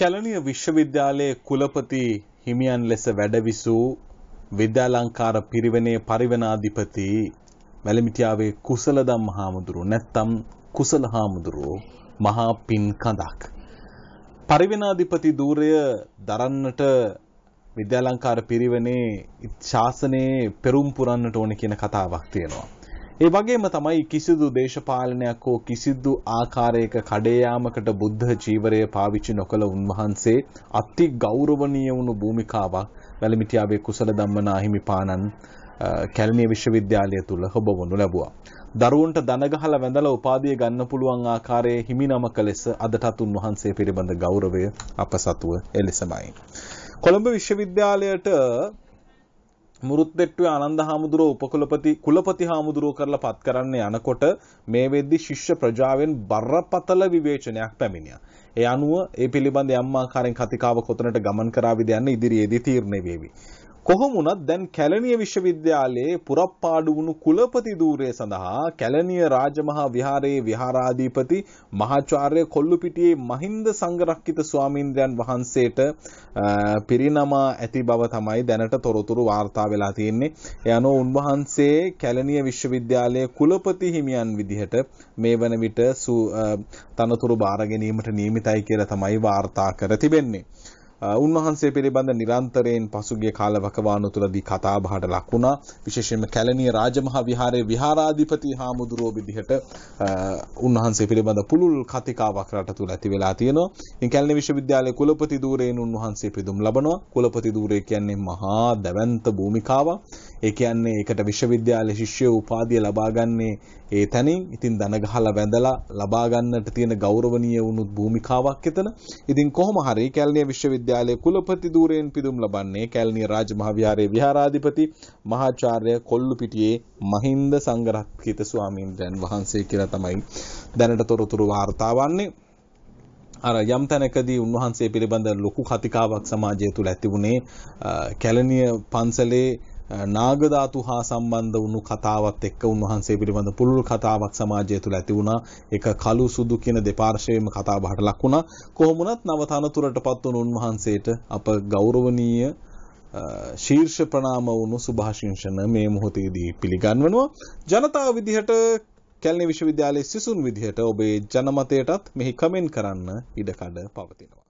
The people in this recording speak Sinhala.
කැලණිය විශ්වවිද්‍යාලයේ කුලපති හිමියන් ලෙස වැඩවිසූ විද්‍යාලංකාර පිරිවෙනේ පරිවනාධිපති වැලමිටියාවේ කුසලදම් හාමුදුරුව නැත්තම් කුසල හාමුදුරුව මහා පින් කඳක්. පරිවනාධිපති ධූරය දරන්නට විද්‍යාලංකාර පිරිවනේ ශාසනයේ පෙරුම් පුරන්නට ඕන කියන කතාවක් තියෙනවා. ඒ වගේම තමයි කිසිදු දේශපාලනයක් හෝ කිසිදු ආකාරයක කඩේ යාමකට බුද්ධ චීවරය පාවිච්චි නොකළ උන්වහන්සේ අති ගෞරවනීය වුණු භූමිකාවක් වැලමිටියාවේ කුසල ධම්මනාහිමි පාණන් කැලණිය විශ්වවිද්‍යාලය තුල හොබවනු ලැබුවා. දරුවන්ට දනගහලා වැඳලා උපාධිය ගන්න පුළුවන් ආකාරයේ හිමිනමක ලෙස අදටත් උන්වහන්සේ පිළිබඳ ගෞරවය අප සතුව එලෙසමයි. කොළඹ විශ්වවිද්‍යාලයට මුරුත්තෙට්ටුවේ ආනන්ද හාමුදුරුව උපකුලපති කුලපති හාමුදුරුව කරලා පත් කරන්න යනකොට මේ වෙද්දි ශිෂ්‍ය ප්‍රජාවෙන් බරපතල විවේචනයක් පැමිණියා. ඒ අනුව ඒ පිළිබඳ යම් ආකාරයෙන් කතිකාව කොතනට ගමන් කරාවිද යන්න ඉදිරියේදී තීරණය වේවි. කොහොමුණත් දැන් කැලණිය විශ්වවිද්‍යාලයේ පුරප්පාඩු වුණු කුලපති ධූරය සඳහා කැලණිය රාජමහා විහාරයේ විහාරාධිපති මහාචාර්ය කොල්ලුපිටියේ මහින්ද සංඝරක්කිත ස්වාමීන්ද්‍රයන් වහන්සේට පිරිනමා ඇති බව තමයි දැනට තොරතුරු වාර්තා වෙලා තියෙන්නේ. එano උන්වහන්සේ කැලණිය විශ්වවිද්‍යාලයේ කුලපති හිමියන් විදිහට මේ වන විට තනතුරු බාර ගැනීමට නියමිතයි කියලා තමයි වාර්තා කර තිබෙන්නේ. උන්වහන්සේ පිළිබඳ නිරන්තරයෙන් පසුගිය කාලවකවානුව තුළදී කතා බහට ලක් වුණා. විශේෂයෙන්ම කැලණිය රාජමහා විහාරයේ විහාරාධිපති හාමුදුරුවෝ විදිහට උන්වහන්සේ පිළිබඳ පුළුල් කතිකාවක් රට තුළ ඇති වෙලා තියෙනවා. ඉතින් කැලණිය විශ්වවිද්‍යාලයේ කුලපති ධූරයෙන් උන්වහන්සේ පිදුම් ලබනවා. කුලපති ධූරය කියන්නේ මහා දැවැන්ත භූමිකාවක්. ඒ කියන්නේ ඒකට විශ්වවිද්‍යාලයේ ශිෂ්‍ය උපාධිය ලබාගන්නේ ඒ තැනින්. ඉතින් දන ගහලා වැඳලා ලබා ගන්නට තියෙන ගෞරවනීය වුණුත් භූමිකාවක් එතන. ඉතින් කොහොම හරි කැලණිය විශ්වවිද්‍යාලයේ විශ්වවිද්‍යාලයේ කුලපති ධූරයෙන් පිදුම් ලබන්නේ කැලණිය රාජමහාවිහාරයේ විහාරාධිපති මහාචාර්ය කොල්ලුපිටියේ මහින්ද සංඝරත්කිත ස්වාමීන් වහන්සේ කියලා තමයි දැනට තොරතුරු වාර්තා වන්නේ. අර යම් තැනකදී උන්වහන්සේ පිළිබඳ ලොකු කතිකාවක් සමාජය තුළ ඇති වුණේ කැලණිය පන්සලේ නාග ධාතු හා සම්බන්ධ වුණු කතාවත් එක්ක උන්වහන්සේ පිළිබඳ පුළුල් කතාවක් සමාජය තුළ ඇති වුණා. ඒක කළු සුදු කියන දෙපාර්ශ්වයේම කතා බහට ලක් වුණා. කොහොම වුණත් නව තනතුරටපත් වුණු උන්වහන්සේට අප ගෞරවනීය ශීර්ෂ ප්‍රනාම වුණු සුභාශිංසන මේ මොහොතේදී පිළිගන්වනවා. ජනතාව විදිහට කැලණි විශ්වවිද්‍යාලයේ සිසුන් විදිහට ඔබේ ජනමතයටත් මෙහි කමෙන්ට් කරන්න ඉඩකඩ පවතිනවා.